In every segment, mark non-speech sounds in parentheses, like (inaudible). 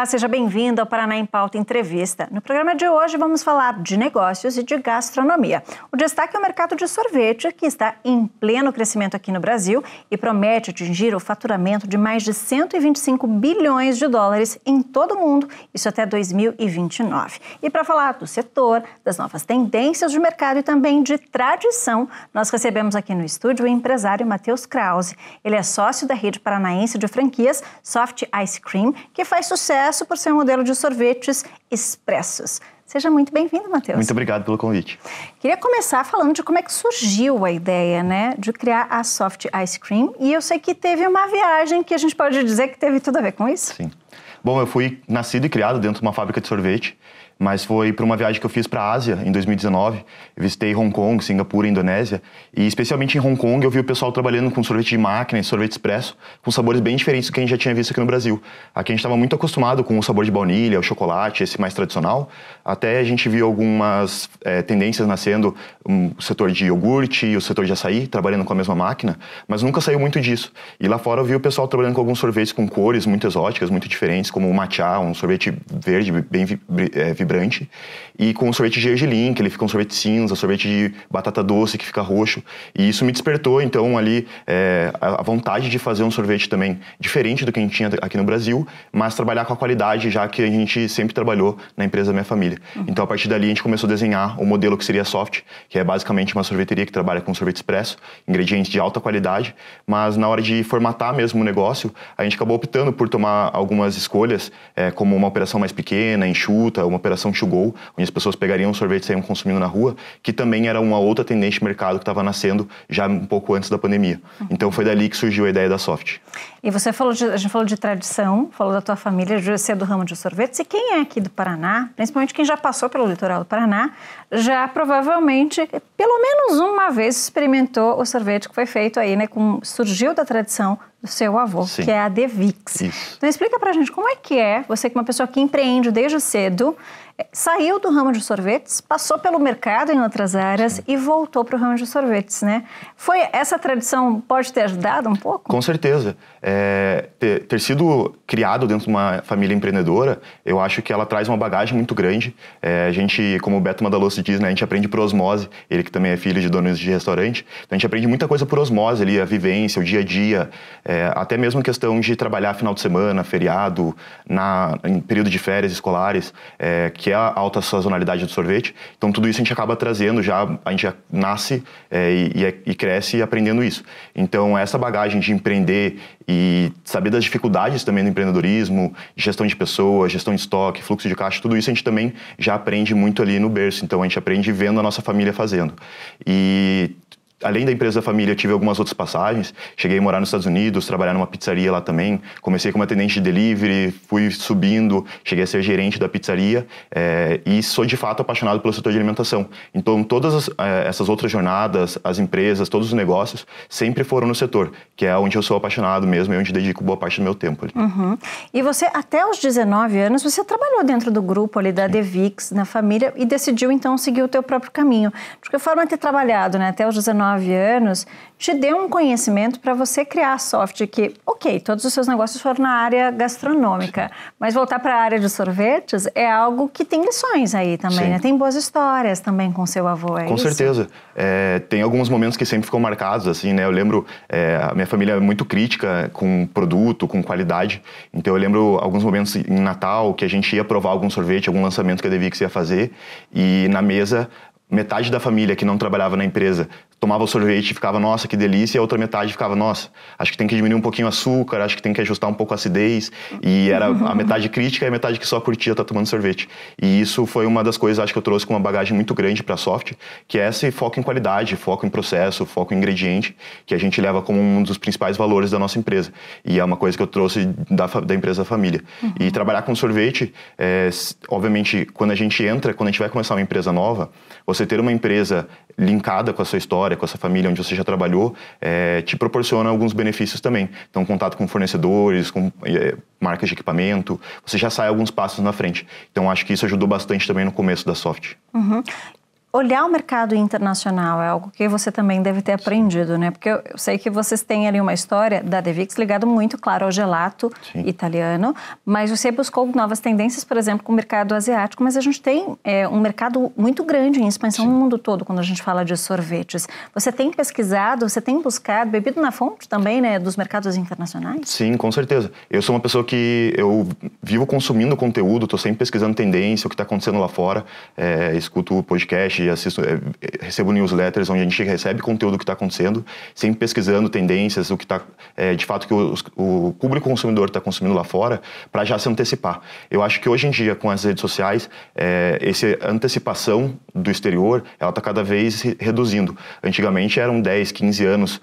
Olá, seja bem-vindo ao Paraná em Pauta Entrevista. No programa de hoje vamos falar de negócios e de gastronomia. O destaque é o mercado de sorvete, que está em pleno crescimento aqui no Brasil e promete atingir o faturamento de mais de 125 bilhões de dólares em todo o mundo, isso até 2029. E para falar do setor, das novas tendências de mercado e também de tradição, nós recebemos aqui no estúdio o empresário Matheus Krause. Ele é sócio da rede paranaense de franquias Soft Ice Cream, que faz sucesso é sucesso por seu modelo de sorvetes expressos. Seja muito bem-vindo, Matheus. Muito obrigado pelo convite. Queria começar falando de como é que surgiu a ideia, né, de criar a Soft Ice Cream. E eu sei que teve uma viagem que a gente pode dizer que teve tudo a ver com isso. Sim. Bom, eu fui nascido e criado dentro de uma fábrica de sorvete mas foi para uma viagem que eu fiz para a Ásia em 2019. Eu visitei Hong Kong, Singapura, Indonésia e especialmente em Hong Kong eu vi o pessoal trabalhando com sorvete de máquina e sorvete expresso com sabores bem diferentes do que a gente já tinha visto aqui no Brasil. Aqui a gente estava muito acostumado com o sabor de baunilha, o chocolate, esse mais tradicional. Até a gente viu algumas é, tendências nascendo, um, o setor de iogurte e o setor de açaí trabalhando com a mesma máquina, mas nunca saiu muito disso. E lá fora eu vi o pessoal trabalhando com alguns sorvetes com cores muito exóticas, muito diferentes, como o matcha, um sorvete verde bem é, vibrante eh, e com sorvete de gergelim, que ele fica um sorvete cinza, sorvete de batata doce, que fica roxo. E isso me despertou, então, ali é, a vontade de fazer um sorvete também diferente do que a gente tinha aqui no Brasil, mas trabalhar com a qualidade, já que a gente sempre trabalhou na empresa da minha família. Uhum. Então, a partir dali, a gente começou a desenhar o um modelo que seria soft, que é basicamente uma sorveteria que trabalha com sorvete expresso, ingredientes de alta qualidade, mas na hora de formatar mesmo o negócio, a gente acabou optando por tomar algumas escolhas, é, como uma operação mais pequena, enxuta, uma operação geração to go, onde as pessoas pegariam sorvete e saíam consumindo na rua, que também era uma outra tendência de mercado que estava nascendo já um pouco antes da pandemia. Então foi dali que surgiu a ideia da Soft. E você falou, de, a gente falou de tradição, falou da tua família, de ser é do ramo de sorvetes, e quem é aqui do Paraná, principalmente quem já passou pelo litoral do Paraná, já provavelmente, pelo menos uma vez, experimentou o sorvete que foi feito aí, né, com, surgiu da tradição do seu avô, Sim. que é a Devix. Isso. Então explica pra gente como é que é, você que é uma pessoa que empreende desde cedo, saiu do ramo de sorvetes, passou pelo mercado em outras áreas Sim. e voltou para o ramo de sorvetes, né? Foi essa tradição pode ter ajudado um pouco? Com certeza. É, ter, ter, sido criado dentro de uma família empreendedora, eu acho que ela traz uma bagagem muito grande. É, a gente, como o Beto Madalosso diz, né, a gente aprende por osmose. Ele que também é filho de donos de restaurante, então a gente aprende muita coisa por osmose ali, a vivência, o dia a dia, é, até mesmo a questão de trabalhar final de semana, feriado, na, em período de férias escolares, é, que é a alta sazonalidade do sorvete. Então tudo isso a gente acaba trazendo já, a gente já nasce é, e, e, é, cresce aprendendo isso. Então essa bagagem de empreender e saber das dificuldades também do empreendedorismo, gestão de pessoas, gestão de estoque, fluxo de caixa, tudo isso a gente também já aprende muito ali no berço. Então a gente aprende vendo a nossa família fazendo. E além da empresa da família, tive algumas outras passagens. Cheguei a morar nos Estados Unidos, trabalhar numa pizzaria lá também. Comecei como atendente de delivery, fui subindo, cheguei a ser gerente da pizzaria é, e sou de fato apaixonado pelo setor de alimentação. Então, todas as, é, essas outras jornadas, as empresas, todos os negócios, sempre foram no setor, que é onde eu sou apaixonado mesmo e onde dedico boa parte do meu tempo. Uhum. E você, até os 19 anos, você trabalhou dentro do grupo ali da Sim. Devix, na família, e decidiu então seguir o teu próprio caminho. De que forma ter trabalhado né, até os 19 nove anos te deu um conhecimento para você criar software que, ok, todos os seus negócios foram na área gastronômica, mas voltar para a área de sorvetes é algo que tem lições aí também, né? Tem boas histórias também com seu avô, é Com isso? certeza. É, tem alguns momentos que sempre ficam marcados, assim, né? Eu lembro, é, a minha família é muito crítica com produto, com qualidade, então eu lembro alguns momentos em Natal que a gente ia provar algum sorvete, algum lançamento que a Devix ia fazer, e na mesa metade da família que não trabalhava na empresa tomava o sorvete e ficava, nossa, que delícia, e a outra metade ficava, nossa, acho que tem que diminuir um pouquinho o açúcar, acho que tem que ajustar um pouco a acidez. E era a metade crítica e a metade que só curtia estar tá tomando sorvete. E isso foi uma das coisas, acho que eu trouxe com uma bagagem muito grande para a soft, que é esse foco em qualidade, foco em processo, foco em ingrediente, que a gente leva como um dos principais valores da nossa empresa. E é uma coisa que eu trouxe da, da empresa da família. Uhum. E trabalhar com sorvete, é, obviamente, quando a gente entra, quando a gente vai começar uma empresa nova, você ter uma empresa linkada com a sua história, com a sua família, onde você já trabalhou, é, te proporciona alguns benefícios também. Então, contato com fornecedores, com é, marcas de equipamento, você já sai alguns passos na frente. Então, acho que isso ajudou bastante também no começo da soft. Uhum olhar o mercado internacional é algo que você também deve ter aprendido, né? Porque eu, sei que vocês têm ali uma história da Devix ligado muito, claro, ao gelato Sim. italiano, mas você buscou novas tendências, por exemplo, com o mercado asiático, mas a gente tem é, um mercado muito grande em expansão Sim. no mundo todo quando a gente fala de sorvetes. Você tem pesquisado, você tem buscado, bebido na fonte também, né, dos mercados internacionais? Sim, com certeza. Eu sou uma pessoa que eu vivo consumindo conteúdo, estou sempre pesquisando tendência, o que está acontecendo lá fora, é, escuto podcast, gente assiste, é, é, recebo newsletters onde a gente recebe conteúdo que está acontecendo, sempre pesquisando tendências, o que está, é, de fato, que o, o público consumidor está consumindo lá fora, para já se antecipar. Eu acho que hoje em dia, com as redes sociais, é, essa antecipação do exterior, ela está cada vez reduzindo. Antigamente eram 10, 15 anos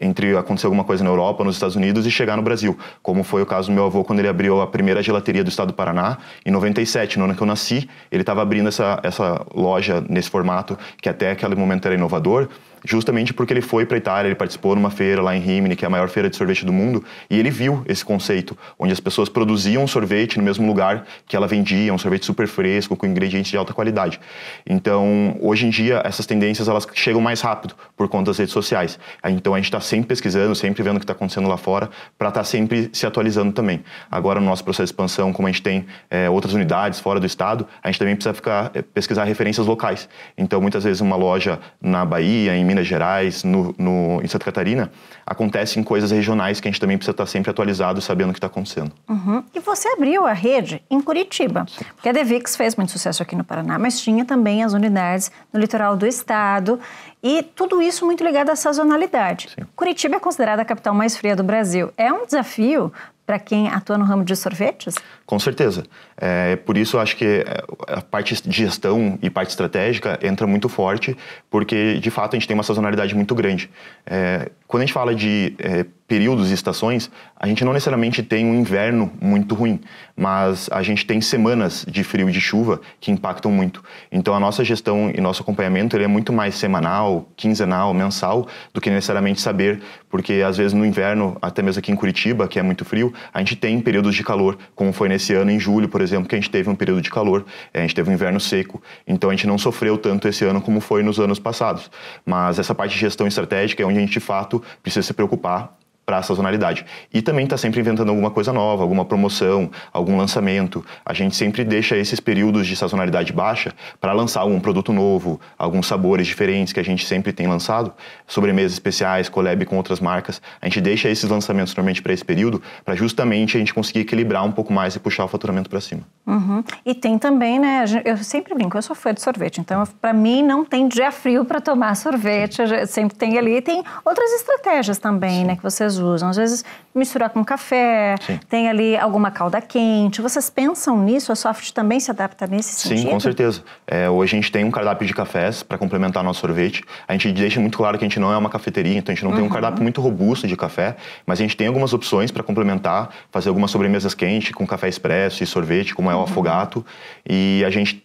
entre acontecer alguma coisa na Europa, nos Estados Unidos e chegar no Brasil, como foi o caso do meu avô quando ele abriu a primeira gelateria do estado do Paraná, em 97, no ano que eu nasci, ele estava abrindo essa, essa loja nesse nesse formato que até aquele momento era inovador, justamente porque ele foi para Itália, ele participou numa feira lá em Rimini, que é a maior feira de sorvete do mundo, e ele viu esse conceito, onde as pessoas produziam sorvete no mesmo lugar que ela vendia, um sorvete super fresco, com ingredientes de alta qualidade. Então, hoje em dia, essas tendências elas chegam mais rápido por conta das redes sociais. Então, a gente está sempre pesquisando, sempre vendo o que está acontecendo lá fora, para estar tá sempre se atualizando também. Agora, no nosso processo de expansão, como a gente tem é, outras unidades fora do estado, a gente também precisa ficar, é, pesquisar referências locais. Então, muitas vezes, uma loja na Bahia, em Minas Minas Gerais, no, no, em Santa Catarina, acontecem coisas regionais que a gente também precisa estar sempre atualizado, sabendo o que está acontecendo. Uhum. E você abriu a rede em Curitiba, Sim. porque a Devix fez muito sucesso aqui no Paraná, mas tinha também as unidades no litoral do estado e tudo isso muito ligado à sazonalidade. Sim. Curitiba é considerada a capital mais fria do Brasil. É um desafio para quem atua no ramo de sorvetes? Com certeza. É, por isso, acho que é, a parte de gestão e parte estratégica entra muito forte, porque, de fato, a gente tem uma sazonalidade muito grande. É, quando a gente fala de é, períodos e estações, a gente não necessariamente tem um inverno muito ruim, mas a gente tem semanas de frio e de chuva que impactam muito. Então a nossa gestão e nosso acompanhamento ele é muito mais semanal, quinzenal, mensal do que necessariamente saber, porque às vezes no inverno, até mesmo aqui em Curitiba, que é muito frio, a gente tem períodos de calor, como foi nesse ano em julho, por exemplo, que a gente teve um período de calor, eh, a gente teve um inverno seco, então a gente não sofreu tanto esse ano como foi nos anos passados. Mas essa parte de gestão estratégica é onde a gente de fato precisa se preocupar para a sazonalidade. E também está sempre inventando alguma coisa nova, alguma promoção, algum lançamento. A gente sempre deixa esses períodos de sazonalidade baixa para lançar algum produto novo, alguns sabores diferentes que a gente sempre tem lançado, sobremesas especiais, collab com outras marcas. A gente deixa esses lançamentos normalmente para esse período, para justamente a gente conseguir equilibrar um pouco mais e puxar o faturamento para cima. Uhum. E tem também, né? Eu sempre brinco, eu sou fã de sorvete, então para mim não tem dia frio para tomar (laughs) sorvete, sempre tem ali. E tem outras estratégias também, Sim. né? Que vocês usam. Às vezes misturar com café, Sim. tem ali alguma calda quente. Vocês pensam nisso? A Soft também se adapta nesse sentido? Sim, com certeza. É, hoje a gente tem um cardápio de cafés para complementar nosso sorvete. A gente deixa muito claro que a gente não é uma cafeteria, então a gente não uhum. tem um uhum. cardápio muito robusto de café, mas a gente tem algumas opções para complementar, fazer algumas sobremesas quentes com café expresso e sorvete, como é o uhum. afogato. E a gente,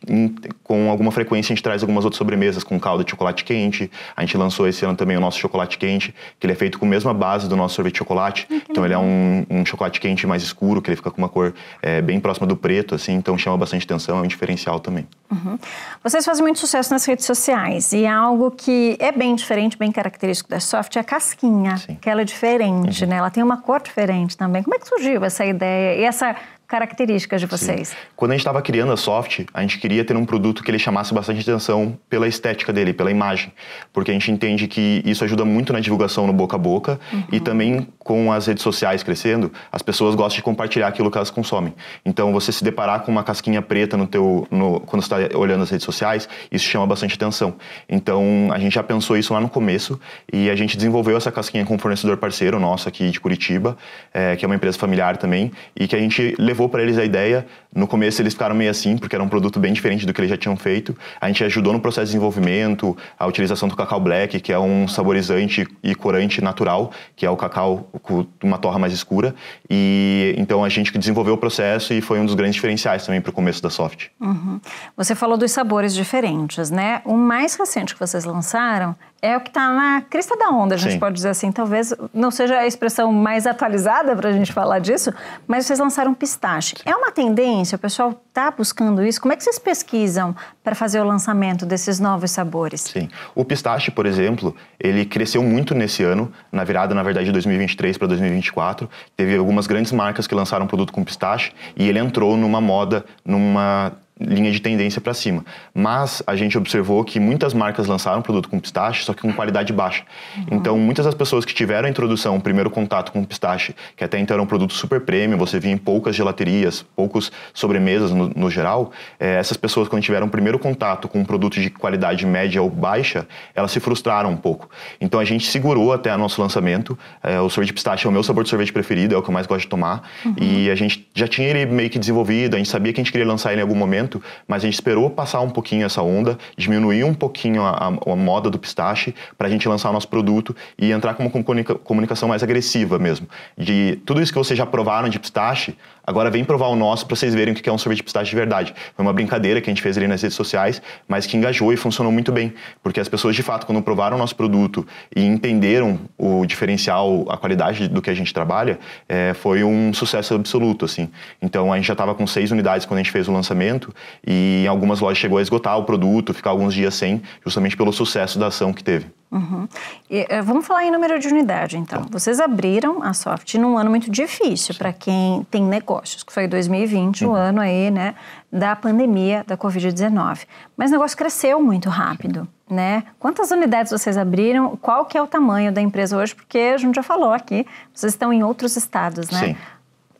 com alguma frequência, a gente traz algumas outras sobremesas com calda de chocolate quente. A gente lançou esse ano também o nosso chocolate quente, que ele é feito com a mesma base do nosso sorvete de chocolate. Então ele é um, um, chocolate quente mais escuro, que ele fica com uma cor é, bem próxima do preto, assim, então chama bastante atenção, é um diferencial também. Uhum. Vocês fazem muito sucesso nas redes sociais e é algo que é bem diferente, bem característico da Soft é a casquinha, Sim. que ela é diferente, uhum. né? Ela tem uma cor diferente também. Como é que surgiu essa ideia e essa características de vocês. Sim. Quando a gente estava criando a Soft, a gente queria ter um produto que ele chamasse bastante atenção pela estética dele, pela imagem, porque a gente entende que isso ajuda muito na divulgação no boca a boca uhum. e também com as redes sociais crescendo, as pessoas gostam de compartilhar aquilo que elas consomem. Então, você se deparar com uma casquinha preta no teu, no, quando você está olhando as redes sociais, isso chama bastante atenção. Então, a gente já pensou isso lá no começo e a gente desenvolveu essa casquinha com um fornecedor parceiro nosso aqui de Curitiba, é, que é uma empresa familiar também, e que a gente levou levou para eles a ideia. No começo eles ficaram meio assim, porque era um produto bem diferente do que eles já tinham feito. A gente ajudou no processo de desenvolvimento, a utilização do cacau black, que é um saborizante e corante natural, que é o cacau com uma torra mais escura. E então a gente desenvolveu o processo e foi um dos grandes diferenciais também para o começo da Soft. Uhum. Você falou dos sabores diferentes, né? O mais recente que vocês lançaram é o que está na crista da onda, a gente Sim. pode dizer assim. Talvez não seja a expressão mais atualizada para a gente falar disso, mas vocês lançaram pistache. Sim. É uma tendência? O pessoal está buscando isso? Como é que vocês pesquisam para fazer o lançamento desses novos sabores? Sim. O pistache, por exemplo, ele cresceu muito nesse ano, na virada, na verdade, de 2023 para 2024. Teve algumas grandes marcas que lançaram produto com pistache e ele entrou numa moda, numa linha de tendência para cima. Mas a gente observou que muitas marcas lançaram produto com pistache, só que com qualidade baixa. Uhum. Então, muitas das pessoas que tiveram a introdução, o primeiro contato com pistache, que até então era um produto super premium, você via em poucas gelaterias, poucos sobremesas no, no geral, é, essas pessoas, quando tiveram o primeiro contato com um produto de qualidade média ou baixa, elas se frustraram um pouco. Então, a gente segurou até o nosso lançamento. É, o sorvete de pistache é o meu sabor de sorvete preferido, é o que eu mais gosto de tomar. Uhum. E a gente já tinha ele meio que desenvolvido, a gente sabia que a gente queria lançar ele em algum momento, mas a gente esperou passar um pouquinho essa onda, diminuir um pouquinho a, a, a moda do pistache para a gente lançar o nosso produto e entrar com uma comunica, comunicação mais agressiva mesmo. De tudo isso que vocês já provaram de pistache, agora vem provar o nosso para vocês verem o que é um sorvete de pistache de verdade. Foi uma brincadeira que a gente fez ali nas redes sociais, mas que engajou e funcionou muito bem, porque as pessoas de fato, quando provaram o nosso produto e entenderam o diferencial, a qualidade do que a gente trabalha, é, foi um sucesso absoluto, assim. Então a gente já estava com seis unidades quando a gente fez o lançamento e em algumas lojas chegou a esgotar o produto, ficar alguns dias sem, justamente pelo sucesso da ação que teve. Uhum. E, eh, vamos falar em número de unidade, então. Tá. Vocês abriram a Soft num ano muito difícil para quem tem negócios, que foi 2020, uhum. o ano aí, né, da pandemia da Covid-19. Mas o negócio cresceu muito rápido, Sim. né? Quantas unidades vocês abriram? Qual que é o tamanho da empresa hoje? Porque a gente já falou aqui, vocês estão em outros estados, né? Sim.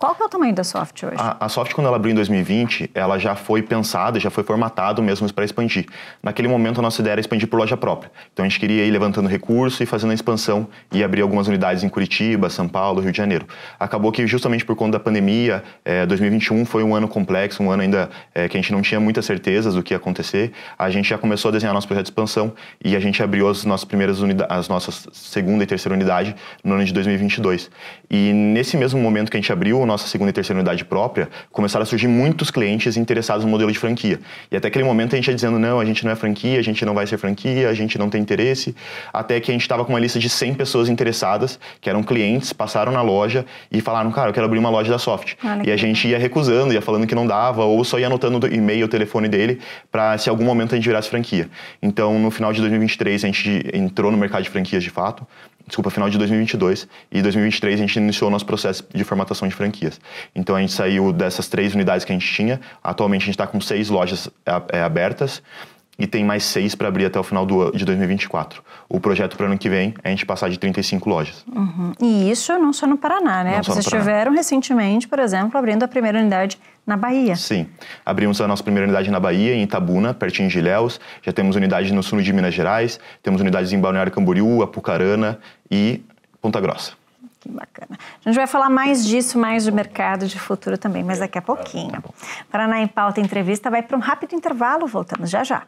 Qual que é o tamanho da Soft hoje? A, a Soft, quando ela abriu em 2020, ela já foi pensada, já foi formatada mesmo para expandir. Naquele momento, a nossa ideia era expandir por loja própria. Então, a gente queria ir levantando recurso e fazendo a expansão e abrir algumas unidades em Curitiba, São Paulo, Rio de Janeiro. Acabou que, justamente por conta da pandemia, é, eh, 2021 foi um ano complexo, um ano ainda é, que a gente não tinha muitas certezas do que ia acontecer. A gente já começou a desenhar nosso projeto de expansão e a gente abriu as nossas primeiras unidades, as nossas segunda e terceira unidade no ano de 2022. E nesse mesmo momento que a gente abriu, nossa segunda e terceira unidade própria, começaram a surgir muitos clientes interessados no modelo de franquia. E até aquele momento a gente ia dizendo, não, a gente não é franquia, a gente não vai ser franquia, a gente não tem interesse, até que a gente estava com uma lista de 100 pessoas interessadas, que eram clientes, passaram na loja e falaram, cara, eu quero abrir uma loja da Soft. Ah, e a gente ia recusando, ia falando que não dava, ou só ia anotando o e-mail, o telefone dele, para se algum momento a gente virasse franquia. Então, no final de 2023, a gente entrou no mercado de franquias de fato, desculpa, final de 2022 e 2023 a gente iniciou o nosso processo de formatação de franquias. Então a gente saiu dessas três unidades que a gente tinha, atualmente a gente está com seis lojas é, é, abertas e tem mais seis para abrir até o final do, de 2024. O projeto para o ano que vem é a gente passar de 35 lojas. Uhum. E isso não só no Paraná, né? Não Vocês tiveram recentemente, por exemplo, abrindo a primeira unidade na Bahia. Sim. Abrimos a nossa primeira unidade na Bahia, em Itabuna, pertinho de Ilhéus. Já temos unidade no sul de Minas Gerais, temos unidades em Balneário Camboriú, Apucarana e Ponta Grossa. Que bacana. A gente vai falar mais disso, mais do mercado de futuro também, mas daqui a pouquinho. Tá Paraná em Pauta Entrevista vai para um rápido intervalo. Voltamos já já.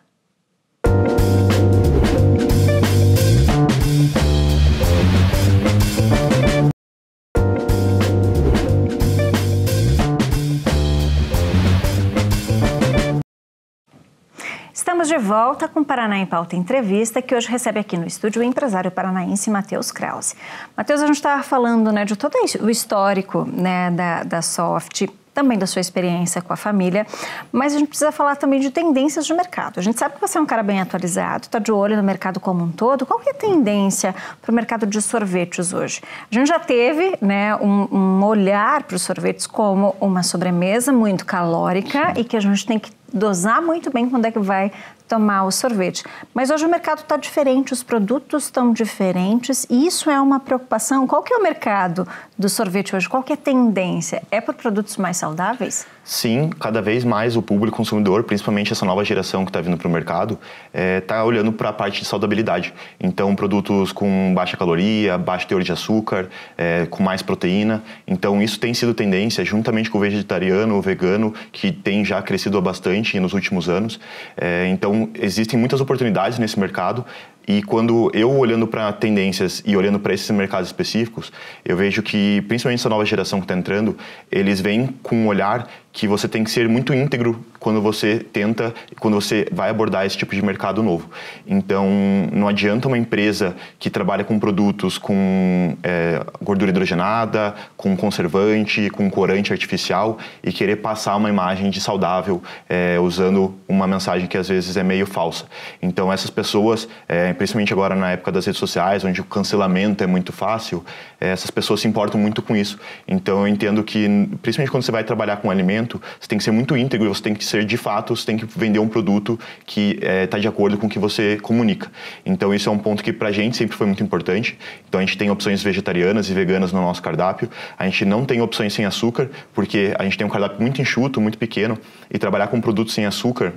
Estamos de volta com Paraná em Pauta Entrevista, que hoje recebe aqui no estúdio o empresário paranaense Matheus Krause. Matheus, a gente estava falando né, de todo o histórico né, da, da Soft também da sua experiência com a família, mas a gente precisa falar também de tendências de mercado. A gente sabe que você é um cara bem atualizado, está de olho no mercado como um todo. Qual que é a tendência para o mercado de sorvetes hoje? A gente já teve né, um, um olhar para os sorvetes como uma sobremesa muito calórica e que a gente tem que dosar muito bem quando é que vai tomar o sorvete. Mas hoje o mercado está diferente, os produtos estão diferentes e isso é uma preocupação. Qual que é o mercado do sorvete hoje? Qual que é a tendência? É por produtos mais saudáveis? Sim, cada vez mais o público consumidor, principalmente essa nova geração que está vindo para o mercado, está é, tá olhando para a parte de saudabilidade. Então, produtos com baixa caloria, baixo teor de açúcar, é, com mais proteína. Então, isso tem sido tendência, juntamente com o vegetariano, o vegano, que tem já crescido bastante nos últimos anos. É, então, existem muitas oportunidades nesse mercado. E quando eu olhando para tendências e olhando para esses mercados específicos, eu vejo que e principalmente essa nova geração que está entrando, eles vêm com um olhar que você tem que ser muito íntegro quando você tenta, quando você vai abordar esse tipo de mercado novo. Então, não adianta uma empresa que trabalha com produtos com é, gordura hidrogenada, com conservante, com corante artificial e querer passar uma imagem de saudável é, usando uma mensagem que às vezes é meio falsa. Então, essas pessoas, é, principalmente agora na época das redes sociais, onde o cancelamento é muito fácil, é, essas pessoas se importam muito com isso. Então, eu entendo que, principalmente quando você vai trabalhar com alimentos, você tem que ser muito íntegro, você tem que ser de fato, você tem que vender um produto que está eh, é, de acordo com o que você comunica. Então isso é um ponto que para a gente sempre foi muito importante. Então a gente tem opções vegetarianas e veganas no nosso cardápio, a gente não tem opções sem açúcar, porque a gente tem um cardápio muito enxuto, muito pequeno, e trabalhar com produtos sem açúcar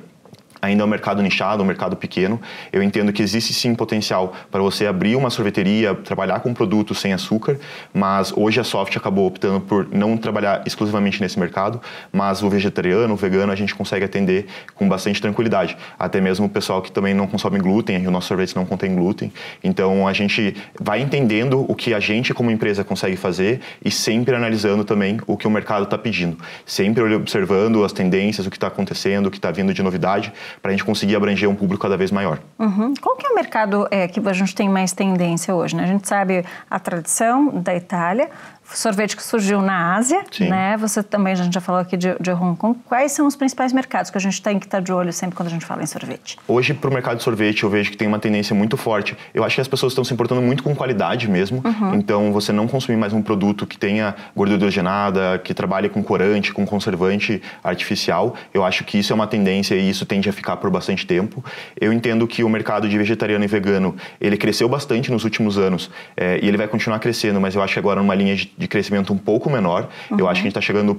ainda é um mercado nichado, um mercado pequeno. Eu entendo que existe sim potencial para você abrir uma sorveteria, trabalhar com produtos sem açúcar, mas hoje a Soft acabou optando por não trabalhar exclusivamente nesse mercado, mas o vegetariano, o vegano, a gente consegue atender com bastante tranquilidade. Até mesmo o pessoal que também não consome glúten, o nosso sorvete não contém glúten. Então a gente vai entendendo o que a gente como empresa consegue fazer e sempre analisando também o que o mercado está pedindo. Sempre observando as tendências, o que está acontecendo, o que está vindo de novidade, para a gente conseguir abranger um público cada vez maior. Uhum. Qual que é o mercado é, que a gente tem mais tendência hoje? Né? A gente sabe a tradição da Itália, sorvete que surgiu na Ásia, Sim. né? Você também, a gente já falou aqui de, de Hong Kong. Quais são os principais mercados que a gente tem que estar tá de olho sempre quando a gente fala em sorvete? Hoje, para o mercado de sorvete, eu vejo que tem uma tendência muito forte. Eu acho que as pessoas estão se importando muito com qualidade mesmo. Uhum. Então, você não consumir mais um produto que tenha gordura hidrogenada, que trabalhe com corante, com conservante artificial. Eu acho que isso é uma tendência e isso tende a ficar por bastante tempo. Eu entendo que o mercado de vegetariano e vegano, ele cresceu bastante nos últimos anos é, e ele vai continuar crescendo, mas eu acho que agora numa linha de de crescimento um pouco menor. Uhum. Eu acho que a uhum. gente está chegando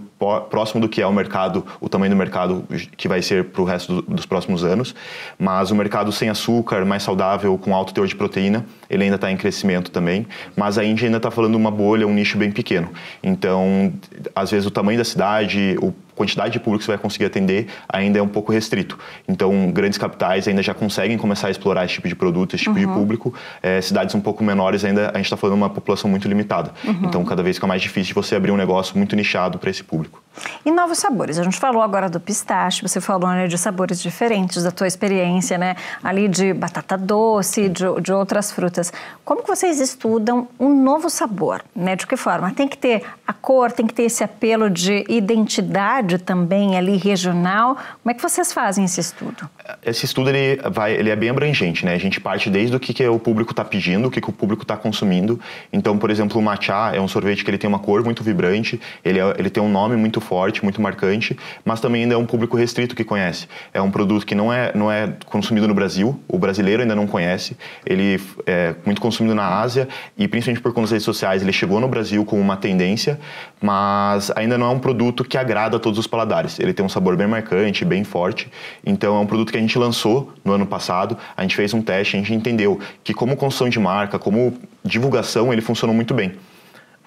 próximo do que é o mercado, o tamanho do mercado que vai ser para o resto do, dos próximos anos. Mas o mercado sem açúcar, mais saudável, com alto teor de proteína, ele ainda está em crescimento também. Mas a Índia ainda está falando uma bolha, um nicho bem pequeno. Então, às vezes o tamanho da cidade, o quantidade de público que você vai conseguir atender ainda é um pouco restrito. Então, grandes capitais ainda já conseguem começar a explorar esse tipo de produto, esse tipo uhum. de público. É, cidades um pouco menores ainda, a gente está falando de uma população muito limitada. Uhum. Então, cada vez fica mais difícil de você abrir um negócio muito nichado para esse público. E novos sabores. A gente falou agora do pistache, você falou né, de sabores diferentes, da tua experiência, né? Ali de batata doce, de, de outras frutas. Como que vocês estudam um novo sabor? Né? De que forma? Tem que ter a cor, tem que ter esse apelo de identidade também ali regional. Como é que vocês fazem esse estudo? esse estudo ele vai, ele é bem abrangente, né? A gente parte desde o que, que o público está pedindo, o que, que o público está consumindo. Então, por exemplo, o matcha é um sorvete que ele tem uma cor muito vibrante, ele, é, ele tem um nome muito forte, muito marcante, mas também ainda é um público restrito que conhece. É um produto que não é, não é consumido no Brasil, o brasileiro ainda não conhece, ele é muito consumido na Ásia e principalmente por conta das redes sociais, ele chegou no Brasil com uma tendência, mas ainda não é um produto que agrada a todos os paladares. Ele tem um sabor bem marcante, bem forte, então é um produto que que a gente lançou no ano passado, a gente fez um teste, a gente entendeu que como construção de marca, como divulgação, ele funcionou muito bem.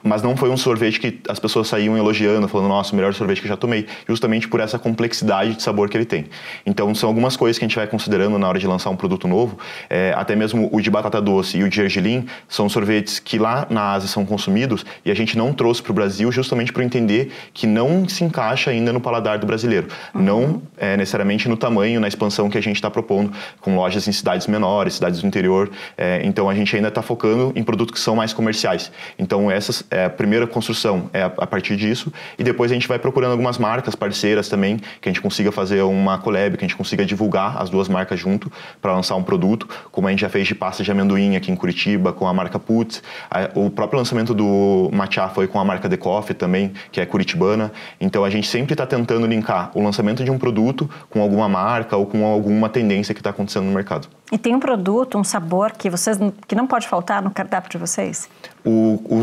Mas não foi um sorvete que as pessoas saíam elogiando, falando, nossa, o melhor sorvete que eu já tomei, justamente por essa complexidade de sabor que ele tem. Então, são algumas coisas que a gente vai considerando na hora de lançar um produto novo. É, até mesmo o de batata doce e o de gergelim são sorvetes que lá na Ásia são consumidos e a gente não trouxe para o Brasil justamente para entender que não se encaixa ainda no paladar do brasileiro. Uhum. Não é, necessariamente no tamanho, na expansão que a gente está propondo, com lojas em cidades menores, cidades do interior. É, então, a gente ainda está focando em produtos que são mais comerciais. Então, essas é a primeira construção é a, a, partir disso e depois a gente vai procurando algumas marcas parceiras também que a gente consiga fazer uma collab, que a gente consiga divulgar as duas marcas junto para lançar um produto, como a gente já fez de pasta de amendoim aqui em Curitiba com a marca Putz, o próprio lançamento do matcha foi com a marca The Coffee também, que é curitibana. Então a gente sempre está tentando linkar o lançamento de um produto com alguma marca ou com alguma tendência que está acontecendo no mercado. E tem um produto, um sabor que vocês que não pode faltar no cardápio de vocês? O,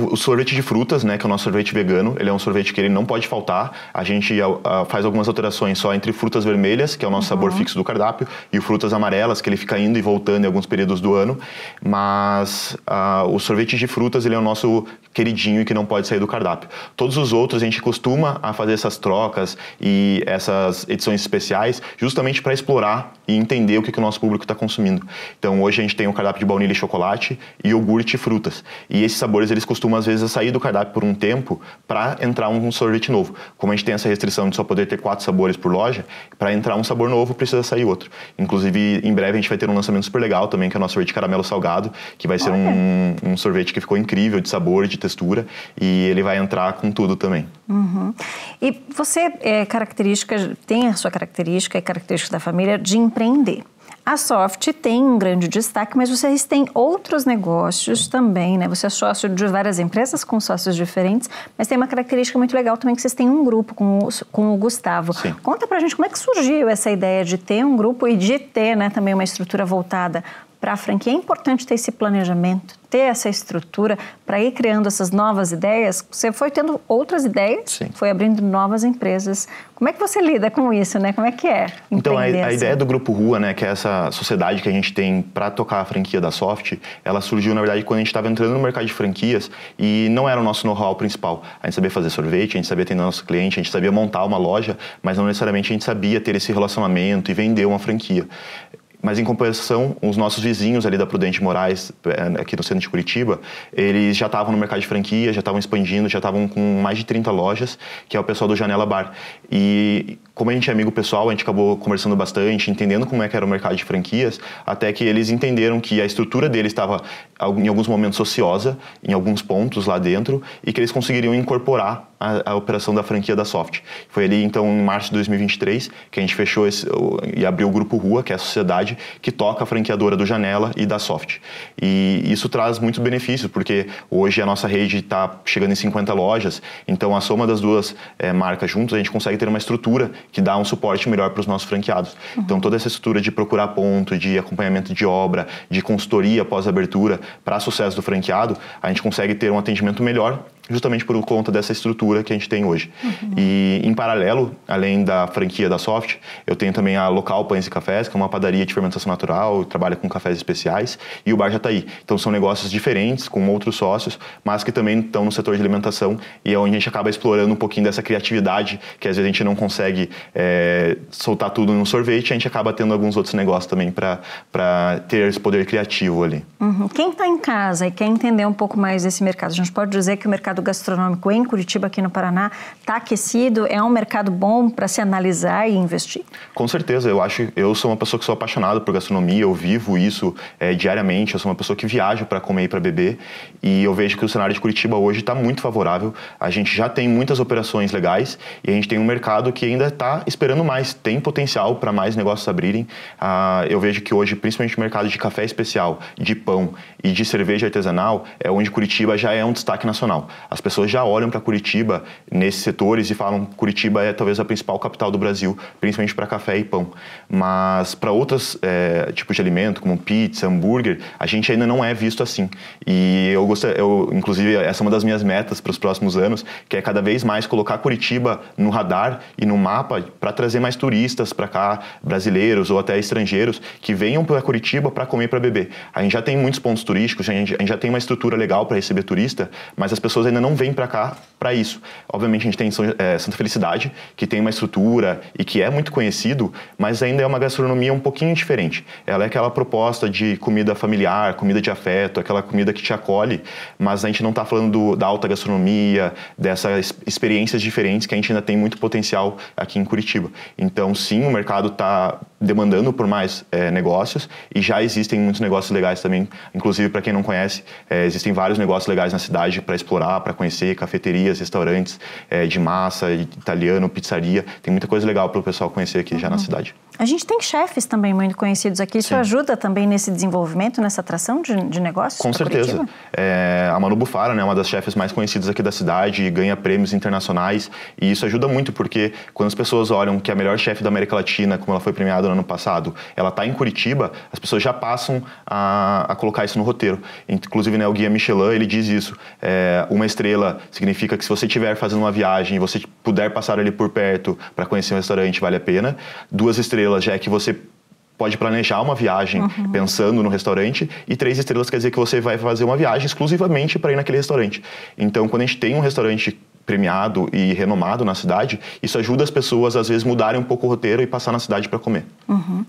o, o, sorvete de frutas, né, que é o nosso sorvete vegano, ele é um sorvete que ele não pode faltar. A gente a, a, faz algumas alterações só entre frutas vermelhas, que é o nosso uhum. sabor fixo do cardápio, e frutas amarelas, que ele fica indo e voltando em alguns períodos do ano. Mas a, o sorvete de frutas, ele é o nosso queridinho e que não pode sair do cardápio. Todos os outros, a gente costuma a fazer essas trocas e essas edições especiais, justamente para explorar e entender o que, que o nosso público está consumindo. Então, hoje a gente tem um cardápio de baunilha e chocolate, e iogurte e frutas. E esse sabores eles costumam às vezes sair do cardápio por um tempo para entrar um sorvete novo. Como a gente tem essa restrição de só poder ter quatro sabores por loja, para entrar um sabor novo precisa sair outro. Inclusive, em breve a gente vai ter um lançamento super legal também, que é o nosso sorvete caramelo salgado, que vai ser um, um, sorvete que ficou incrível de sabor, de textura, e ele vai entrar com tudo também. Uhum. E você é característica, tem a sua característica e é característica da família de empreender. A Soft tem um grande destaque, mas vocês têm outros negócios também, né? Você é sócio de várias empresas com sócios diferentes, mas tem uma característica muito legal também que vocês têm um grupo com o, com o Gustavo. Sim. Conta pra gente como é que surgiu essa ideia de ter um grupo e de ter né, também uma estrutura voltada para a franquia é importante ter esse planejamento, ter essa estrutura para ir criando essas novas ideias. Você foi tendo outras ideias, Sim. foi abrindo novas empresas. Como é que você lida com isso, né? Como é que é? Então, a, a, assim? ideia do Grupo Rua, né, que é essa sociedade que a gente tem para tocar a franquia da Soft, ela surgiu, na verdade, quando a gente estava entrando no mercado de franquias e não era o nosso know-how principal. A gente sabia fazer sorvete, a gente sabia atender nosso cliente, a gente sabia montar uma loja, mas não necessariamente a gente sabia ter esse relacionamento e vender uma franquia. Mas em compensação, os nossos vizinhos ali da Prudente Moraes, eh, aqui no centro de Curitiba, eles já estavam no mercado de franquia, já estavam expandindo, já estavam com mais de 30 lojas, que é o pessoal do Janela Bar. E como a gente é amigo pessoal, a gente acabou conversando bastante, entendendo como é que era o mercado de franquias, até que eles entenderam que a estrutura deles estava em alguns momentos ociosa, em alguns pontos lá dentro, e que eles conseguiriam incorporar a, a, operação da franquia da Soft. Foi ali então em março de 2023 que a gente fechou esse, e abriu o grupo Rua, que é a sociedade que toca a franqueadora do Janela e da Soft. E isso traz muitos benefícios, porque hoje a nossa rede está chegando em 50 lojas, então a soma das duas é, marcas juntas a gente consegue ter uma estrutura que dá um suporte melhor para os nossos franqueados. Uhum. Então, toda essa estrutura de procurar ponto, de acompanhamento de obra, de consultoria pós-abertura para sucesso do franqueado, a gente consegue ter um atendimento melhor justamente por conta dessa estrutura que a gente tem hoje. Uhum. E em paralelo, além da franquia da Soft, eu tenho também a Local Pães e Cafés, que é uma padaria de fermentação natural, trabalha com cafés especiais, e o Bar Jataí. Tá então são negócios diferentes, com outros sócios, mas que também estão no setor de alimentação e é onde a gente acaba explorando um pouquinho dessa criatividade, que às vezes a gente não consegue é, soltar tudo no sorvete, a gente acaba tendo alguns outros negócios também para ter esse poder criativo ali. Uhum. Quem está em casa e quer entender um pouco mais desse mercado, a gente pode dizer que o mercado mercado gastronômico em Curitiba, aqui no Paraná, está aquecido? É um mercado bom para se analisar e investir? Com certeza, eu acho. Eu sou uma pessoa que sou apaixonada por gastronomia, eu vivo isso é, diariamente. Eu sou uma pessoa que viaja para comer e para beber e eu vejo que o cenário de Curitiba hoje está muito favorável. A gente já tem muitas operações legais e a gente tem um mercado que ainda está esperando mais. Tem potencial para mais negócios abrirem. Ah, eu vejo que hoje, principalmente o mercado de café especial, de pão e de cerveja artesanal, é onde Curitiba já é um destaque nacional. As pessoas já olham para Curitiba nesses setores e falam Curitiba é talvez a principal capital do Brasil, principalmente para café e pão. Mas para outros é, eh, tipos de alimento, como pizza, hambúrguer, a gente ainda não é visto assim. E eu gostaria, eu, inclusive, essa é uma das minhas metas para os próximos anos, que é cada vez mais colocar Curitiba no radar e no mapa para trazer mais turistas para cá, brasileiros ou até estrangeiros, que venham para Curitiba para comer e para beber. A gente já tem muitos pontos turísticos, a gente, a gente já tem uma estrutura legal para receber turista, mas as pessoas ainda não vem para cá para isso. Obviamente a gente tem é, Santa Felicidade, que tem uma estrutura e que é muito conhecido, mas ainda é uma gastronomia um pouquinho diferente. Ela é aquela proposta de comida familiar, comida de afeto, aquela comida que te acolhe, mas a gente não está falando do, da alta gastronomia, dessas experiências diferentes que a gente ainda tem muito potencial aqui em Curitiba. Então, sim, o mercado está demandando por mais é, negócios e já existem muitos negócios legais também. Inclusive, para quem não conhece, é, existem vários negócios legais na cidade para explorar, para conhecer, cafeterias, restaurantes é, de massa, italiano, pizzaria. Tem muita coisa legal para o pessoal conhecer aqui uhum. já na uhum. cidade. A gente tem chefes também muito conhecidos aqui. Isso Sim. ajuda também nesse desenvolvimento, nessa atração de, de negócios? Com certeza. a Manu Bufara né, é né, uma das chefes mais conhecidas aqui da cidade e ganha prêmios internacionais. E isso ajuda muito, porque quando as pessoas olham que é a melhor chefe da América Latina, como ela foi premiada no ano passado, ela está em Curitiba, as pessoas já passam a, a, colocar isso no roteiro. Inclusive, né, o guia Michelin, ele diz isso. É, uma estrela significa que se você estiver fazendo uma viagem e você puder passar ali por perto para conhecer um restaurante, vale a pena. Duas estrelas já é que você pode planejar uma viagem uhum. pensando no restaurante e três estrelas quer dizer que você vai fazer uma viagem exclusivamente para ir naquele restaurante. Então, quando a gente tem um restaurante premiado e renomado na cidade, isso ajuda as pessoas, às vezes, mudarem um pouco o roteiro e passar na cidade para comer. Uhum.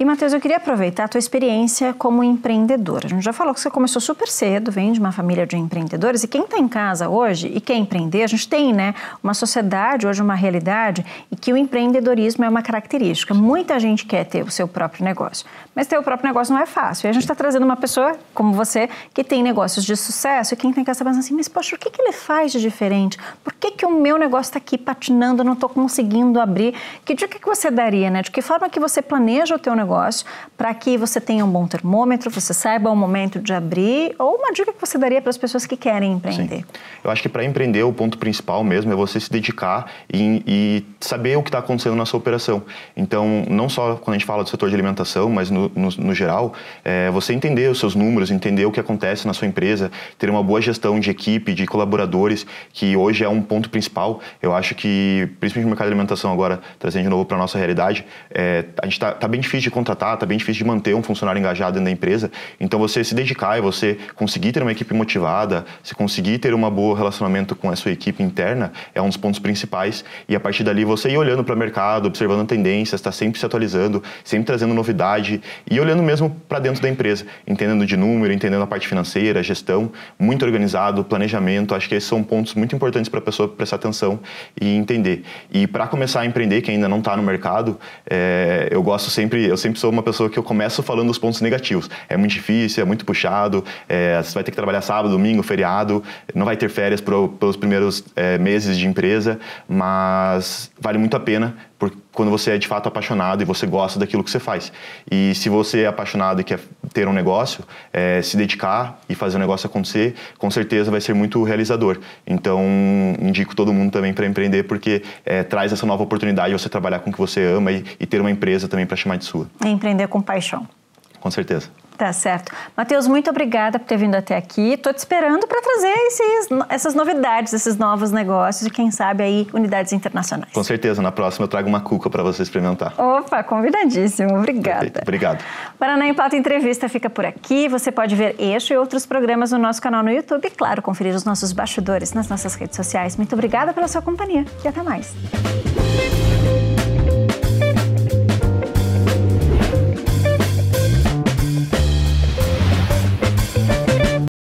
E, Matheus, eu queria aproveitar a tua experiência como empreendedora. A gente já falou que você começou super cedo, vem de uma família de empreendedores, e quem está em casa hoje e quer empreender, a gente tem, né, uma sociedade hoje, uma realidade, e que o empreendedorismo é uma característica. Muita gente quer ter o seu próprio negócio, mas ter o próprio negócio não é fácil. E a gente está trazendo uma pessoa como você, que tem negócios de sucesso, e quem tem tá em casa tá pensa assim, mas, poxa, o que, que ele faz de diferente? Por que, que o meu negócio está aqui patinando, não estou conseguindo abrir? Que dica que você daria, né? De que forma que você planeja o teu negócio para que você tenha um bom termômetro, você saiba o momento de abrir? Ou uma dica que você daria para as pessoas que querem empreender? Sim. Eu acho que para empreender, o ponto principal mesmo é você se dedicar e, e saber o que está acontecendo na sua operação. Então, não só quando a gente fala do setor de alimentação, mas no, no, no geral, é, você entender os seus números, entender o que acontece na sua empresa, ter uma boa gestão de equipe, de colaboradores, que hoje é um ponto principal. Eu acho que, principalmente no mercado de alimentação agora, trazendo de novo para a nossa realidade, é, a gente está tá bem difícil de contratar, está bem difícil de manter um funcionário engajado dentro da empresa. Então, você se dedicar e você conseguir ter uma equipe motivada, se conseguir ter um bom relacionamento com a sua equipe interna, é um dos pontos principais. E a partir dali, você ir olhando para o mercado, observando tendências, está sempre se atualizando, sempre trazendo novidade e olhando mesmo para dentro da empresa, entendendo de número, entendendo a parte financeira, gestão, muito organizado, planejamento. Acho que esses são pontos muito importantes para pessoa prestar atenção e entender. E para começar a empreender, que ainda não está no mercado, é, eu gosto sempre, eu sempre sou uma pessoa que eu começo falando os pontos negativos. É muito difícil, é muito puxado, é, você vai ter que trabalhar sábado, domingo, feriado, não vai ter férias pro, pelos primeiros é, meses de empresa, mas vale muito a pena porque quando você é de fato apaixonado e você gosta daquilo que você faz. E se você é apaixonado e quer ter um negócio, é, se dedicar e fazer o negócio acontecer, com certeza vai ser muito realizador. Então, indico todo mundo também para empreender, porque é, traz essa nova oportunidade de você trabalhar com o que você ama e, e ter uma empresa também para chamar de sua. E é empreender com paixão. Com certeza. Tá certo. Matheus, muito obrigada por ter vindo até aqui. Estou te esperando para trazer esses, essas novidades, esses novos negócios e, quem sabe, aí unidades internacionais. Com certeza. Na próxima eu trago uma cuca para você experimentar. Opa, convidadíssimo. Obrigada. Perfeito. Obrigado. Paraná em Pauta Entrevista fica por aqui. Você pode ver este e outros programas no nosso canal no YouTube e, claro, conferir os nossos bastidores nas nossas redes sociais. Muito obrigada pela sua companhia e até mais.